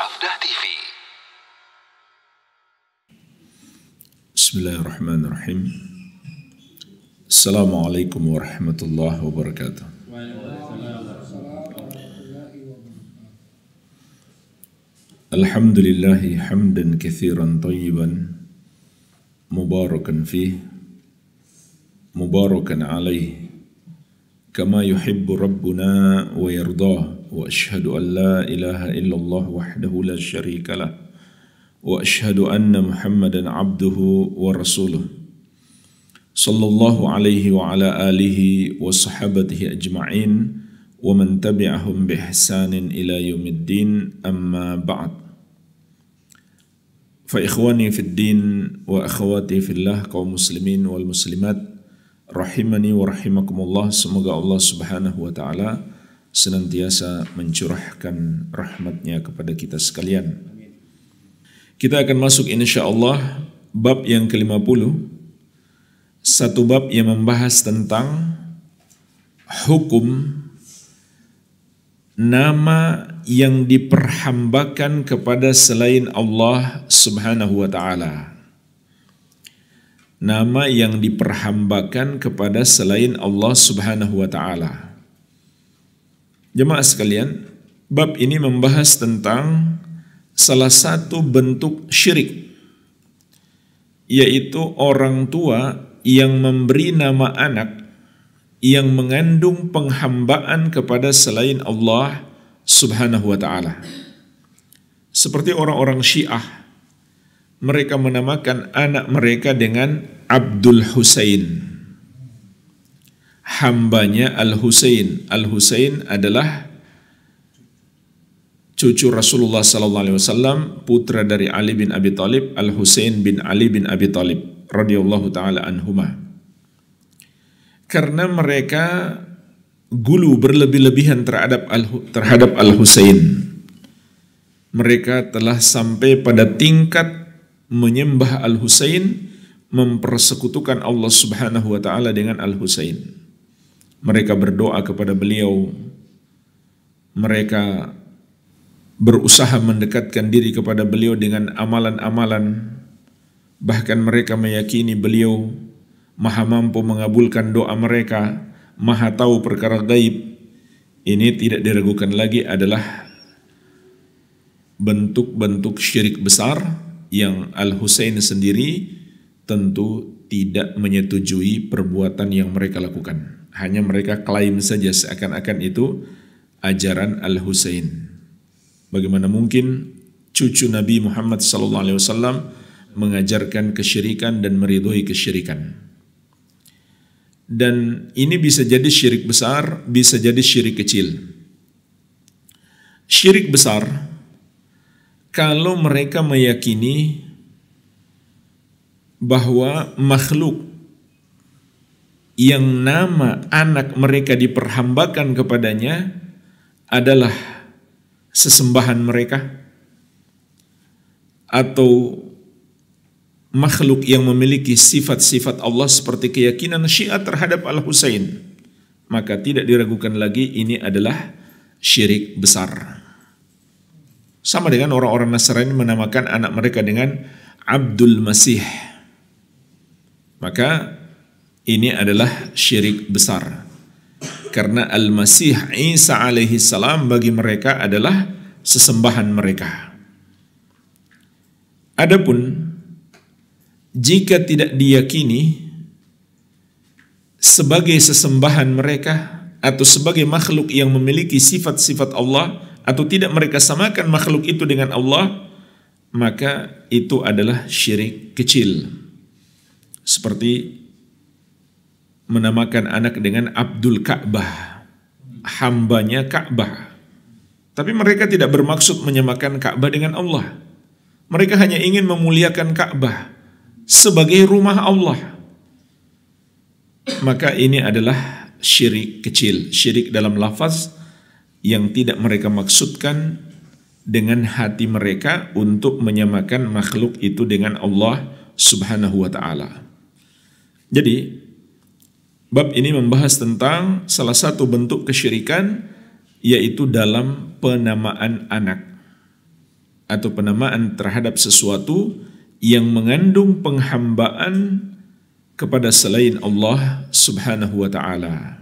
عودة تيفي بسم الله الرحمن الرحيم السلام عليكم ورحمة الله وبركاته الحمد لله حمدا كثيرا طيبا مباركا فيه مباركا عليه كما يحب ربنا ويرضاه واشهد ان لا اله الا الله وحده لا شريك له واشهد ان محمدا عبده ورسوله صلى الله عليه وعلى اله وصحابته اجمعين ومن تبعهم باحسان الى يوم الدين اما بعد فاخواني في الدين واخواتي في الله قوم مسلمين والمسلمات رحمني ورحمكم الله rahimakumullah semoga Allah Subhanahu wa taala senantiasa mencurahkan rahmatnya kepada kita sekalian. Kita akan masuk insya Allah bab yang ke-50. Satu bab yang membahas tentang hukum nama yang diperhambakan kepada selain Allah Subhanahu wa taala. Nama yang diperhambakan kepada selain Allah Subhanahu wa taala. Jemaah sekalian, bab ini membahas tentang salah satu bentuk syirik, yaitu orang tua yang memberi nama anak yang mengandung penghambaan kepada selain Allah Subhanahu wa Ta'ala, seperti orang-orang Syiah. Mereka menamakan anak mereka dengan Abdul Hussein hambanya Al-Husain. Al-Husain adalah cucu Rasulullah sallallahu alaihi wasallam, putra dari Ali bin Abi Thalib, Al-Husain bin Ali bin Abi Thalib radhiyallahu taala anhumah. Karena mereka gulu berlebih-lebihan terhadap al terhadap Al-Husain. Mereka telah sampai pada tingkat menyembah Al-Husain, mempersekutukan Allah Subhanahu wa taala dengan Al-Husain mereka berdoa kepada beliau, mereka berusaha mendekatkan diri kepada beliau dengan amalan-amalan, bahkan mereka meyakini beliau maha mampu mengabulkan doa mereka, maha tahu perkara gaib. Ini tidak diragukan lagi adalah bentuk-bentuk syirik besar yang Al-Husain sendiri tentu tidak menyetujui perbuatan yang mereka lakukan. Hanya mereka klaim saja seakan-akan itu ajaran Al-Husain. Bagaimana mungkin cucu Nabi Muhammad SAW mengajarkan kesyirikan dan meridhoi kesyirikan. Dan ini bisa jadi syirik besar, bisa jadi syirik kecil. Syirik besar kalau mereka meyakini bahwa makhluk yang nama anak mereka diperhambakan kepadanya adalah sesembahan mereka atau makhluk yang memiliki sifat-sifat Allah seperti keyakinan Syiah terhadap Al-Husain maka tidak diragukan lagi ini adalah syirik besar sama dengan orang-orang Nasrani menamakan anak mereka dengan Abdul Masih maka ini adalah syirik besar. Karena Al-Masih Isa alaihi salam bagi mereka adalah sesembahan mereka. Adapun jika tidak diyakini sebagai sesembahan mereka atau sebagai makhluk yang memiliki sifat-sifat Allah atau tidak mereka samakan makhluk itu dengan Allah maka itu adalah syirik kecil seperti menamakan anak dengan Abdul Ka'bah, hambanya Ka'bah. Tapi mereka tidak bermaksud menyamakan Ka'bah dengan Allah. Mereka hanya ingin memuliakan Ka'bah sebagai rumah Allah. Maka ini adalah syirik kecil, syirik dalam lafaz yang tidak mereka maksudkan dengan hati mereka untuk menyamakan makhluk itu dengan Allah Subhanahu wa taala. Jadi Bab ini membahas tentang salah satu bentuk kesyirikan yaitu dalam penamaan anak atau penamaan terhadap sesuatu yang mengandung penghambaan kepada selain Allah Subhanahu wa taala.